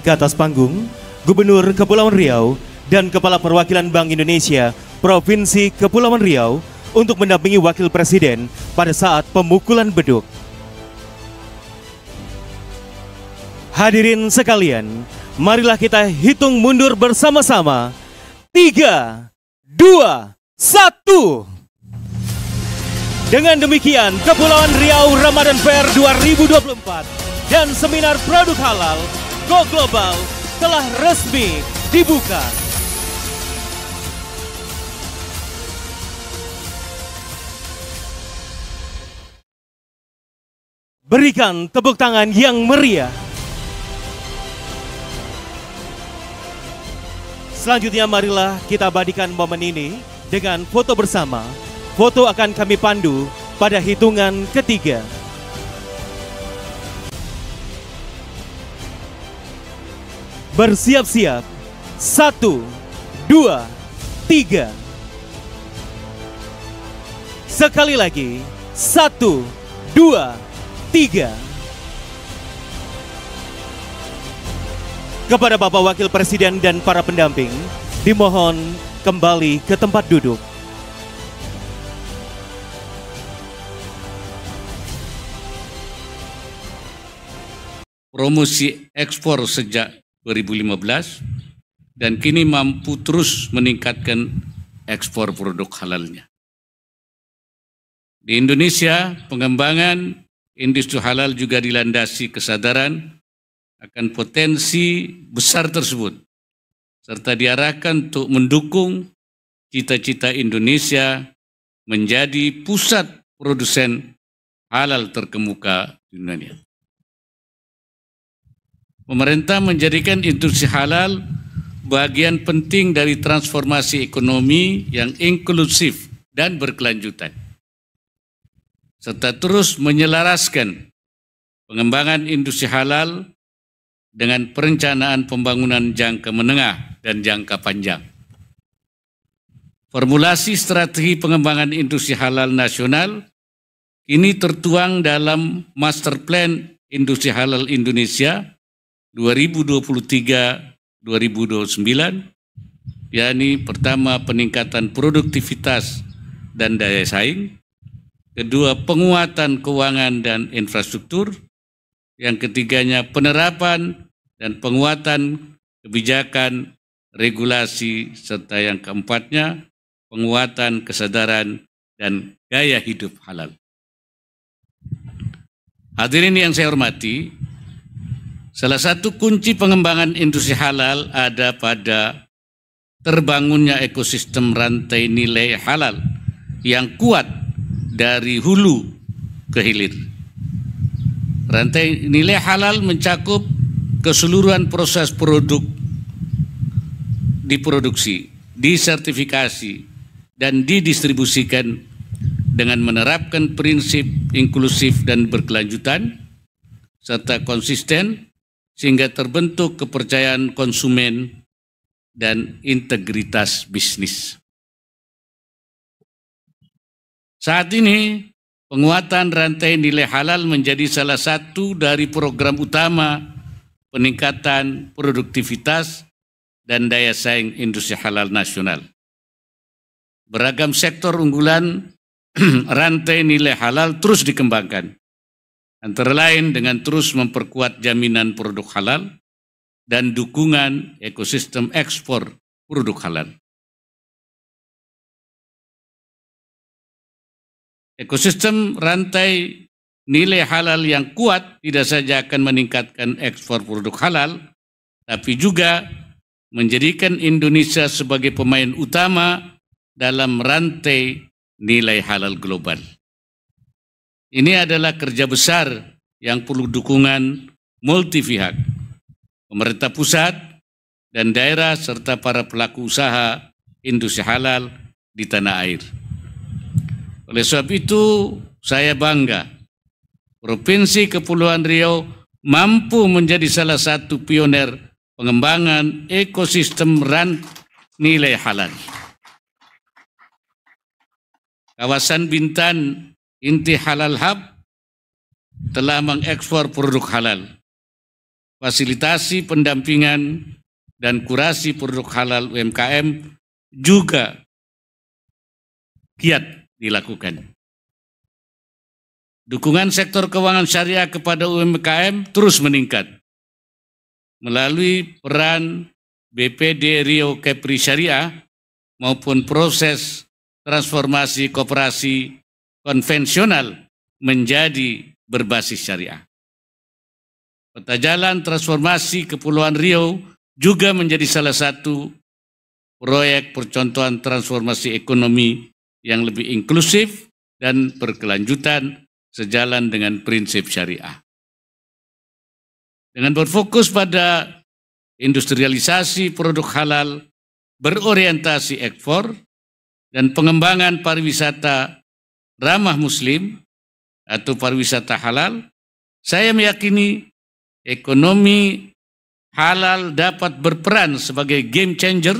ke atas panggung Gubernur Kepulauan Riau dan Kepala Perwakilan Bank Indonesia Provinsi Kepulauan Riau untuk mendampingi Wakil Presiden pada saat pemukulan beduk. Hadirin sekalian, marilah kita hitung mundur bersama-sama. Tiga, dua, satu. Dengan demikian, Kepulauan Riau Ramadan Fair 2024 dan Seminar Produk Halal Go Global telah resmi dibuka. Berikan tepuk tangan yang meriah. Selanjutnya marilah kita abadikan momen ini dengan foto bersama. Foto akan kami pandu pada hitungan ketiga. Bersiap-siap. Satu, dua, tiga. Sekali lagi. Satu, dua, tiga. Kepada Bapak Wakil Presiden dan para pendamping, dimohon kembali ke tempat duduk. Promosi ekspor sejak 2015 dan kini mampu terus meningkatkan ekspor produk halalnya. Di Indonesia, pengembangan industri halal juga dilandasi kesadaran akan potensi besar tersebut, serta diarahkan untuk mendukung cita-cita Indonesia menjadi pusat produsen halal terkemuka di dunia. Pemerintah menjadikan industri halal bagian penting dari transformasi ekonomi yang inklusif dan berkelanjutan, serta terus menyelaraskan pengembangan industri halal dengan perencanaan pembangunan jangka menengah dan jangka panjang. Formulasi strategi pengembangan industri halal nasional kini tertuang dalam Master Plan Industri Halal Indonesia 2023-2029, yakni pertama peningkatan produktivitas dan daya saing, kedua penguatan keuangan dan infrastruktur, yang ketiganya penerapan dan penguatan kebijakan regulasi, serta yang keempatnya penguatan kesadaran dan gaya hidup halal. Hadirin yang saya hormati, Salah satu kunci pengembangan industri halal ada pada terbangunnya ekosistem rantai nilai halal yang kuat dari hulu ke hilir. Rantai nilai halal mencakup keseluruhan proses produk diproduksi, disertifikasi, dan didistribusikan dengan menerapkan prinsip inklusif dan berkelanjutan serta konsisten sehingga terbentuk kepercayaan konsumen dan integritas bisnis. Saat ini, penguatan rantai nilai halal menjadi salah satu dari program utama peningkatan produktivitas dan daya saing industri halal nasional. Beragam sektor unggulan rantai nilai halal terus dikembangkan Antara lain dengan terus memperkuat jaminan produk halal dan dukungan ekosistem ekspor produk halal. Ekosistem rantai nilai halal yang kuat tidak saja akan meningkatkan ekspor produk halal, tapi juga menjadikan Indonesia sebagai pemain utama dalam rantai nilai halal global. Ini adalah kerja besar yang perlu dukungan multi pihak pemerintah pusat dan daerah serta para pelaku usaha industri halal di tanah air. Oleh sebab itu, saya bangga Provinsi Kepulauan Riau mampu menjadi salah satu pioner pengembangan ekosistem ran nilai halal. Kawasan Bintan Inti Halal Hub telah mengekspor produk halal, fasilitasi pendampingan dan kurasi produk halal UMKM juga kiat dilakukan. Dukungan sektor keuangan syariah kepada UMKM terus meningkat melalui peran BPD Rio Kepri Syariah maupun proses transformasi koperasi konvensional menjadi berbasis syariah. Peta jalan transformasi Kepulauan Riau juga menjadi salah satu proyek percontohan transformasi ekonomi yang lebih inklusif dan berkelanjutan sejalan dengan prinsip syariah. Dengan berfokus pada industrialisasi produk halal, berorientasi ekspor, dan pengembangan pariwisata ramah muslim atau pariwisata halal, saya meyakini ekonomi halal dapat berperan sebagai game changer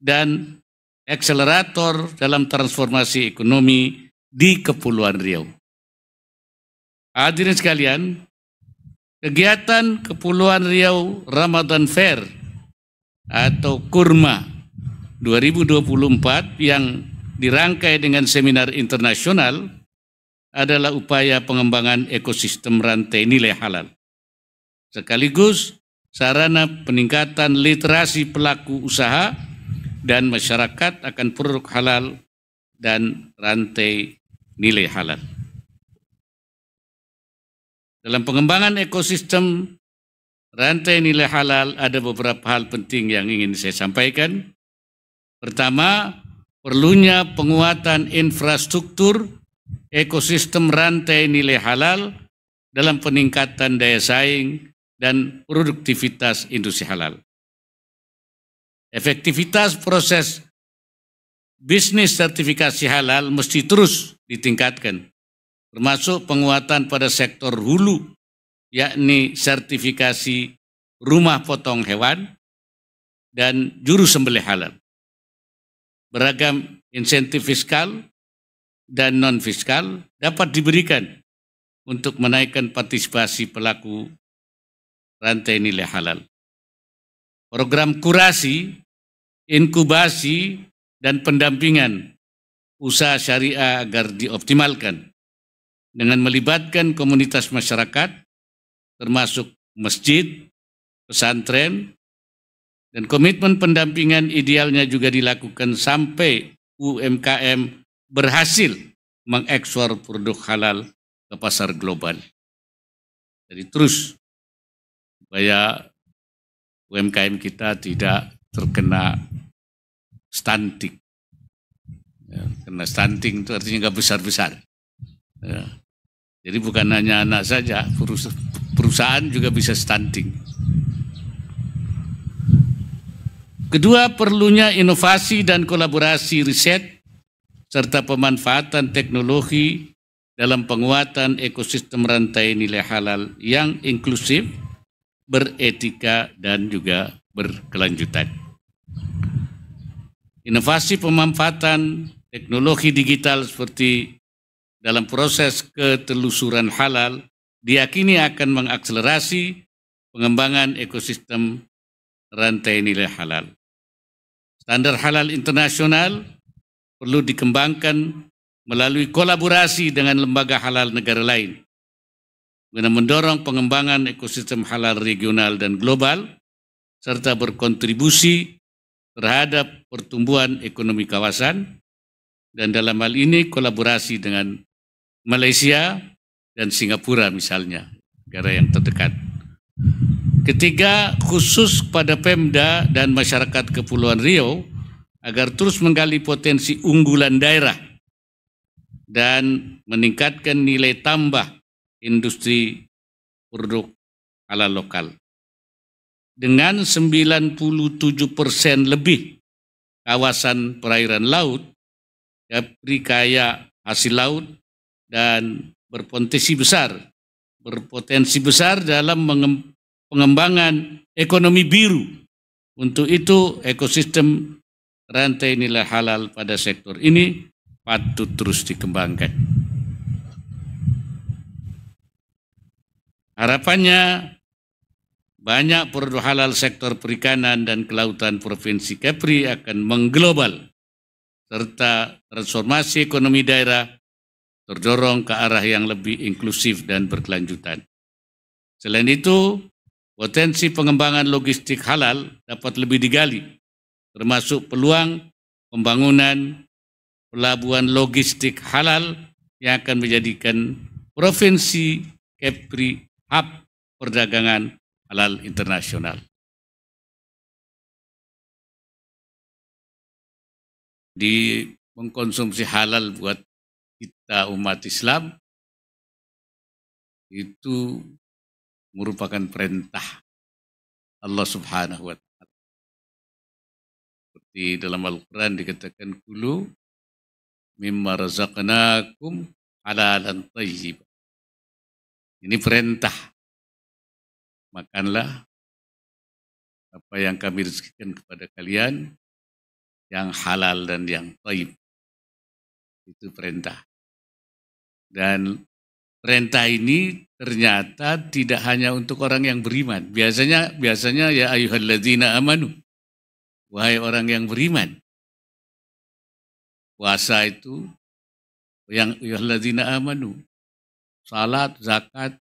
dan akselerator dalam transformasi ekonomi di Kepulauan Riau. Hadirin sekalian, kegiatan Kepulauan Riau Ramadan Fair atau Kurma 2024 yang dirangkai dengan seminar internasional adalah upaya pengembangan ekosistem rantai nilai halal. Sekaligus sarana peningkatan literasi pelaku usaha dan masyarakat akan produk halal dan rantai nilai halal. Dalam pengembangan ekosistem rantai nilai halal ada beberapa hal penting yang ingin saya sampaikan. Pertama, perlunya penguatan infrastruktur ekosistem rantai nilai halal dalam peningkatan daya saing dan produktivitas industri halal. Efektivitas proses bisnis sertifikasi halal mesti terus ditingkatkan, termasuk penguatan pada sektor hulu, yakni sertifikasi rumah potong hewan dan juru sembelih halal beragam insentif fiskal dan non-fiskal dapat diberikan untuk menaikkan partisipasi pelaku rantai nilai halal. Program kurasi, inkubasi, dan pendampingan usaha syariah agar dioptimalkan dengan melibatkan komunitas masyarakat termasuk masjid, pesantren, dan komitmen pendampingan idealnya juga dilakukan sampai UMKM berhasil mengekspor produk halal ke pasar global. Jadi terus supaya UMKM kita tidak terkena stunting. Ya, karena stunting itu artinya nggak besar-besar. Ya. Jadi bukan hanya anak saja, perusahaan juga bisa stunting. Kedua, perlunya inovasi dan kolaborasi riset serta pemanfaatan teknologi dalam penguatan ekosistem rantai nilai halal yang inklusif, beretika, dan juga berkelanjutan. Inovasi pemanfaatan teknologi digital seperti dalam proses ketelusuran halal diyakini akan mengakselerasi pengembangan ekosistem rantai nilai halal. Standar halal internasional perlu dikembangkan melalui kolaborasi dengan lembaga halal negara lain guna mendorong pengembangan ekosistem halal regional dan global serta berkontribusi terhadap pertumbuhan ekonomi kawasan dan dalam hal ini kolaborasi dengan Malaysia dan Singapura misalnya negara yang terdekat. Ketiga, khusus pada Pemda dan masyarakat Kepulauan Riau agar terus menggali potensi unggulan daerah dan meningkatkan nilai tambah industri produk ala lokal. Dengan 97 persen lebih kawasan perairan laut, Kepri kaya hasil laut dan berpotensi besar berpotensi besar dalam pengembangan ekonomi biru. Untuk itu ekosistem rantai nilai halal pada sektor ini patut terus dikembangkan. Harapannya banyak produk halal sektor perikanan dan kelautan Provinsi Kepri akan mengglobal serta transformasi ekonomi daerah terdorong ke arah yang lebih inklusif dan berkelanjutan. Selain itu, Potensi pengembangan logistik halal dapat lebih digali, termasuk peluang pembangunan pelabuhan logistik halal yang akan menjadikan Provinsi Kepri hub perdagangan halal internasional. Di mengkonsumsi halal buat kita umat Islam itu merupakan perintah Allah Subhanahu wa taala. Seperti dalam Al-Qur'an dikatakan kulu mimma razaqnakum halalan thayyiban. Ini perintah. Makanlah apa yang kami rezekikan kepada kalian yang halal dan yang taib Itu perintah. Dan perintah ini ternyata tidak hanya untuk orang yang beriman. Biasanya biasanya ya ayyuhalladzina amanu. Wahai orang yang beriman. Puasa itu yang ayyuhalladzina amanu. Salat, zakat.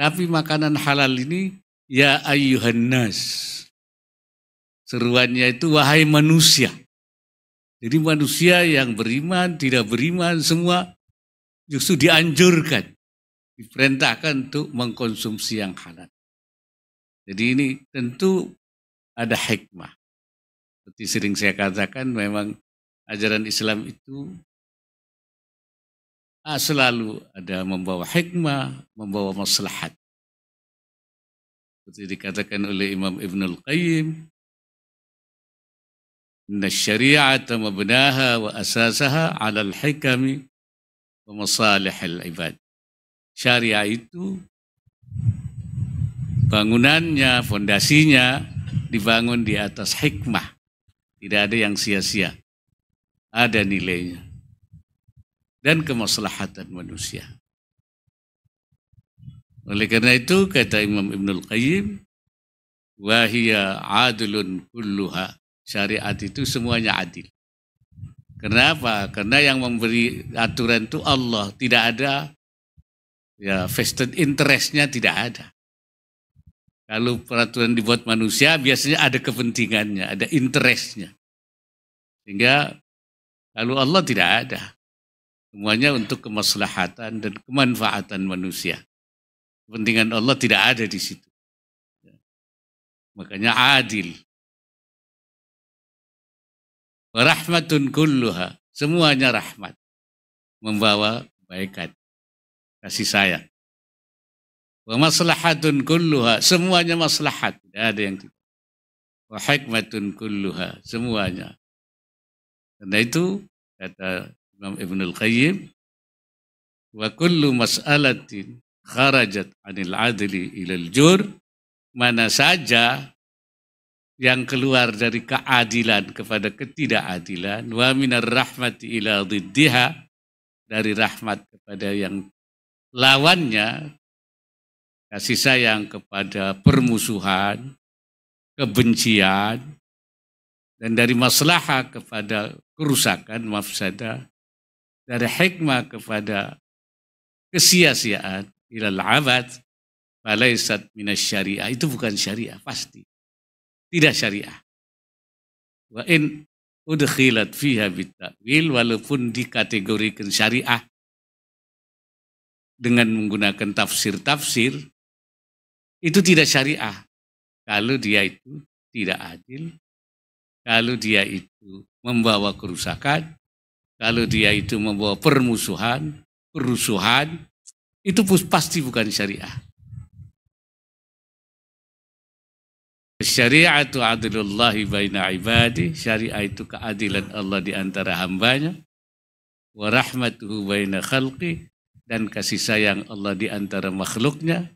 Tapi makanan halal ini ya ayuhan nas. Seruannya itu wahai manusia. Jadi manusia yang beriman, tidak beriman semua justru dianjurkan diperintahkan untuk mengkonsumsi yang halal. Jadi ini tentu ada hikmah. Seperti sering saya katakan memang ajaran Islam itu ah, selalu ada membawa hikmah, membawa maslahat. Seperti dikatakan oleh Imam Ibnul Qayyim, asasaha ala al-hikami wa masalih al ibad." syariah itu bangunannya, fondasinya dibangun di atas hikmah. Tidak ada yang sia-sia. Ada nilainya. Dan kemaslahatan manusia. Oleh karena itu kata Imam Ibnul Qayyim, wahiyya adilun kulluha. Syariat itu semuanya adil. Kenapa? Karena yang memberi aturan itu Allah. Tidak ada ya vested interestnya tidak ada. Kalau peraturan dibuat manusia biasanya ada kepentingannya, ada interestnya. Sehingga kalau Allah tidak ada. Semuanya untuk kemaslahatan dan kemanfaatan manusia. Kepentingan Allah tidak ada di situ. Ya. Makanya adil. Rahmatun kulluha. Semuanya rahmat. Membawa kebaikan kasih sayang. Wa maslahatun kulluha, semuanya maslahat, tidak ada yang tidak. Wa hikmatun kulluha, semuanya. Karena itu, kata Imam Ibn Al-Qayyim, wa kullu mas'alatin kharajat anil adli ilal jur, mana saja yang keluar dari keadilan kepada ketidakadilan, wa minar rahmati ila diddiha, dari rahmat kepada yang lawannya kasih sayang kepada permusuhan, kebencian, dan dari maslahah kepada kerusakan, mafsada, dari hikmah kepada kesia-siaan, ilal abad, falaisat minas syariah. Itu bukan syariah, pasti. Tidak syariah. Wa in udkhilat fiha bitakwil walaupun dikategorikan syariah dengan menggunakan tafsir-tafsir itu tidak syariah. Kalau dia itu tidak adil, kalau dia itu membawa kerusakan, kalau dia itu membawa permusuhan, perusuhan, itu pasti bukan syariah. Syariatu adilullahi baina ibadi, syariah itu keadilan Allah di antara hambanya, wa rahmatuhu baina khalqi, dan kasih sayang Allah di antara makhluknya.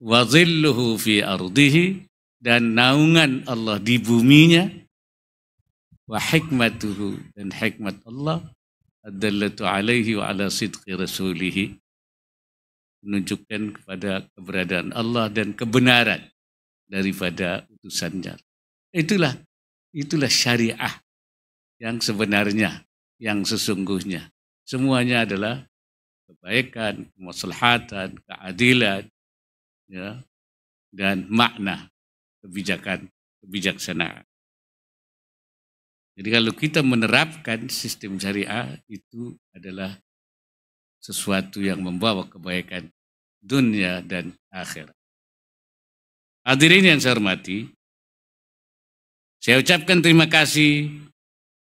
wazilluhu fi ardihi dan naungan Allah di buminya. Wa hikmatuhu dan hikmat Allah adallatu alaihi wa ala sidqi rasulihi. Menunjukkan kepada keberadaan Allah dan kebenaran daripada utusannya. Itulah itulah syariah yang sebenarnya, yang sesungguhnya semuanya adalah kebaikan, kemaslahatan, keadilan, ya, dan makna kebijakan, kebijaksanaan. Jadi kalau kita menerapkan sistem syariah itu adalah sesuatu yang membawa kebaikan dunia dan akhirat. Hadirin yang saya hormati, saya ucapkan terima kasih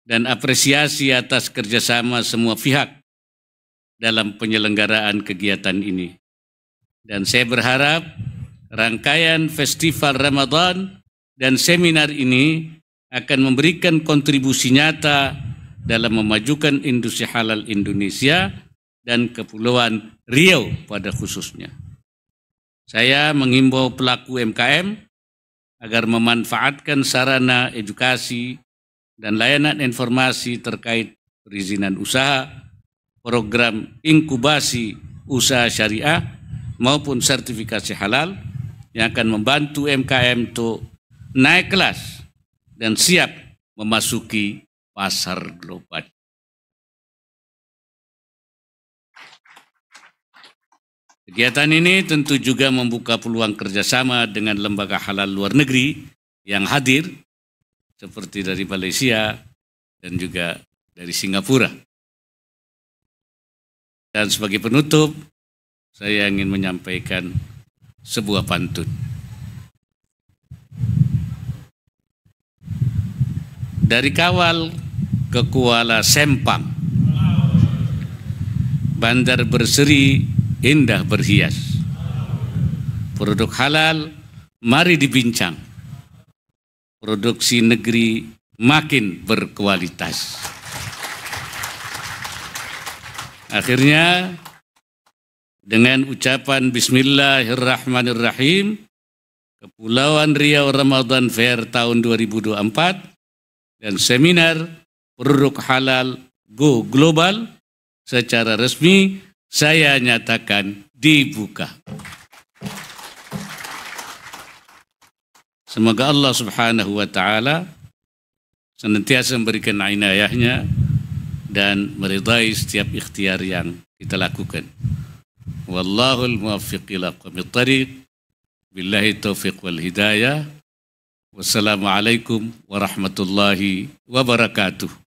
dan apresiasi atas kerjasama semua pihak dalam penyelenggaraan kegiatan ini. Dan saya berharap rangkaian festival Ramadan dan seminar ini akan memberikan kontribusi nyata dalam memajukan industri halal Indonesia dan Kepulauan Riau pada khususnya. Saya menghimbau pelaku MKM agar memanfaatkan sarana edukasi dan layanan informasi terkait perizinan usaha, program inkubasi usaha syariah, maupun sertifikasi halal yang akan membantu MKM untuk naik kelas dan siap memasuki pasar global. Kegiatan ini tentu juga membuka peluang kerjasama dengan lembaga halal luar negeri yang hadir seperti dari Malaysia dan juga dari Singapura. Dan sebagai penutup, saya ingin menyampaikan sebuah pantun. Dari Kawal ke Kuala Sempang, bandar berseri indah berhias. Produk halal, mari dibincang produksi negeri makin berkualitas. Akhirnya dengan ucapan Bismillahirrahmanirrahim, Kepulauan Riau Ramadan Fair tahun 2024 dan seminar produk halal Go Global secara resmi saya nyatakan dibuka. Semoga Allah Subhanahu wa taala senantiasa memberikan inayahnya dan meridai setiap ikhtiar yang kita lakukan. al muwaffiq ila tariq. Billahi taufiq wal hidayah. Wassalamualaikum warahmatullahi wabarakatuh.